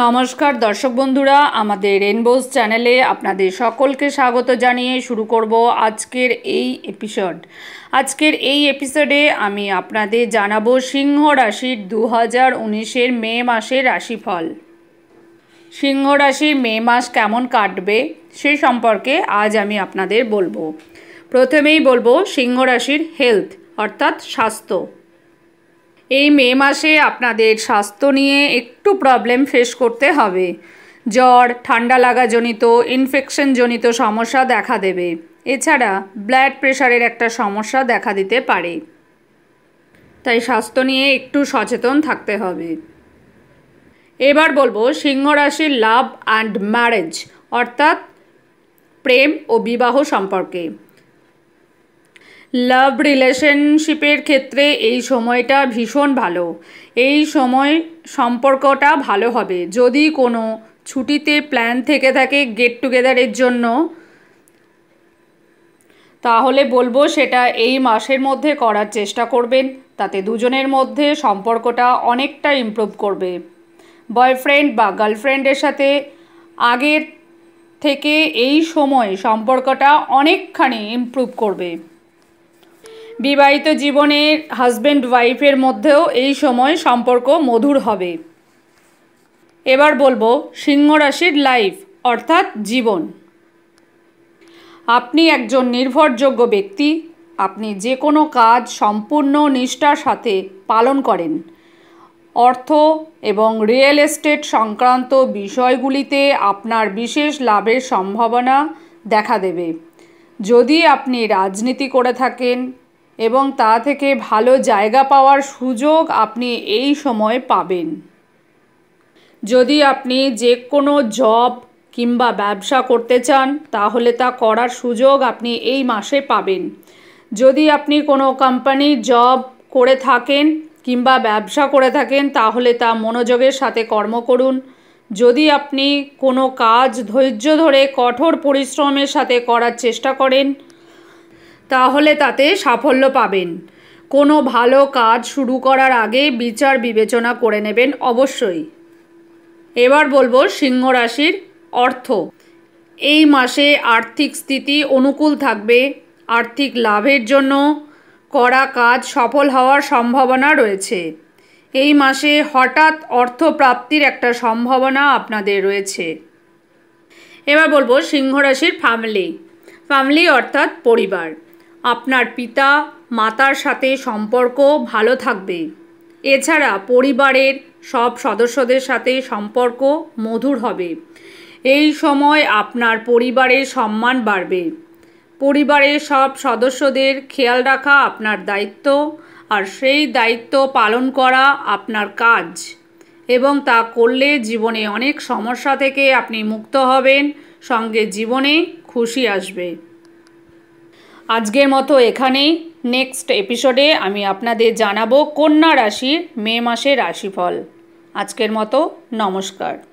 নমস্কার দর্শক বন্ধুরা আমাদের রেনবোস চ্যানেলে আপনাদের সকলকে স্বাগত জানিয়ে শুরু করব আজকের এই এপিসোড আজকের এই এপিসোডে আমি আপনাদের জানাবো সিংহ রাশির দু হাজার উনিশের মে মাসের রাশিফল সিংহ রাশির মে মাস কেমন কাটবে সে সম্পর্কে আজ আমি আপনাদের বলবো প্রথমেই বলবো সিংহ রাশির হেলথ অর্থাৎ স্বাস্থ্য এই মে মাসে আপনাদের স্বাস্থ্য নিয়ে একটু প্রবলেম ফেস করতে হবে জ্বর ঠান্ডা লাগাজনিত ইনফেকশনজনিত সমস্যা দেখা দেবে এছাড়া ব্লাড প্রেশারের একটা সমস্যা দেখা দিতে পারে তাই স্বাস্থ্য নিয়ে একটু সচেতন থাকতে হবে এবার বলবো সিংহ রাশির লাভ অ্যান্ড ম্যারেজ অর্থাৎ প্রেম ও বিবাহ সম্পর্কে লাভ রিলেশনশিপের ক্ষেত্রে এই সময়টা ভীষণ ভালো এই সময় সম্পর্কটা ভালো হবে যদি কোনো ছুটিতে প্ল্যান থেকে থাকে গেট টুগেদারের জন্য তাহলে বলবো সেটা এই মাসের মধ্যে করার চেষ্টা করবেন তাতে দুজনের মধ্যে সম্পর্কটা অনেকটা ইমপ্রুভ করবে বয়ফ্রেন্ড বা গার্লফ্রেন্ডের সাথে আগের থেকে এই সময় সম্পর্কটা অনেকখানি ইমপ্রুভ করবে বিবাহিত জীবনে হাজব্যান্ড ওয়াইফের মধ্যেও এই সময় সম্পর্ক মধুর হবে এবার বলবো সিংহ রাশির লাইফ অর্থাৎ জীবন আপনি একজন নির্ভরযোগ্য ব্যক্তি আপনি যে কোনো কাজ সম্পূর্ণ নিষ্ঠার সাথে পালন করেন অর্থ এবং রিয়েল এস্টেট সংক্রান্ত বিষয়গুলিতে আপনার বিশেষ লাভের সম্ভাবনা দেখা দেবে যদি আপনি রাজনীতি করে থাকেন এবং তা থেকে ভালো জায়গা পাওয়ার সুযোগ আপনি এই সময় পাবেন যদি আপনি যে কোনো জব কিংবা ব্যবসা করতে চান তাহলে তা করার সুযোগ আপনি এই মাসে পাবেন যদি আপনি কোনো কোম্পানি জব করে থাকেন কিংবা ব্যবসা করে থাকেন তাহলে তা মনোযোগের সাথে কর্ম করুন যদি আপনি কোনো কাজ ধৈর্য ধরে কঠোর পরিশ্রমের সাথে করার চেষ্টা করেন তাহলে তাতে সাফল্য পাবেন কোনো ভালো কাজ শুরু করার আগে বিচার বিবেচনা করে নেবেন অবশ্যই এবার বলবো সিংহ রাশির অর্থ এই মাসে আর্থিক স্থিতি অনুকূল থাকবে আর্থিক লাভের জন্য করা কাজ সফল হওয়ার সম্ভাবনা রয়েছে এই মাসে হঠাৎ অর্থ প্রাপ্তির একটা সম্ভাবনা আপনাদের রয়েছে এবার বলবো সিংহ রাশির ফ্যামিলি ফ্যামিলি অর্থাৎ পরিবার আপনার পিতা মাতার সাথে সম্পর্ক ভালো থাকবে এছাড়া পরিবারের সব সদস্যদের সাথে সম্পর্ক মধুর হবে এই সময় আপনার পরিবারের সম্মান বাড়বে পরিবারের সব সদস্যদের খেয়াল রাখা আপনার দায়িত্ব আর সেই দায়িত্ব পালন করা আপনার কাজ এবং তা করলে জীবনে অনেক সমস্যা থেকে আপনি মুক্ত হবেন সঙ্গে জীবনে খুশি আসবে আজকের মতো এখানেই নেক্সট এপিসোডে আমি আপনাদের জানাবো কন্যা রাশির মে মাসের রাশিফল আজকের মতো নমস্কার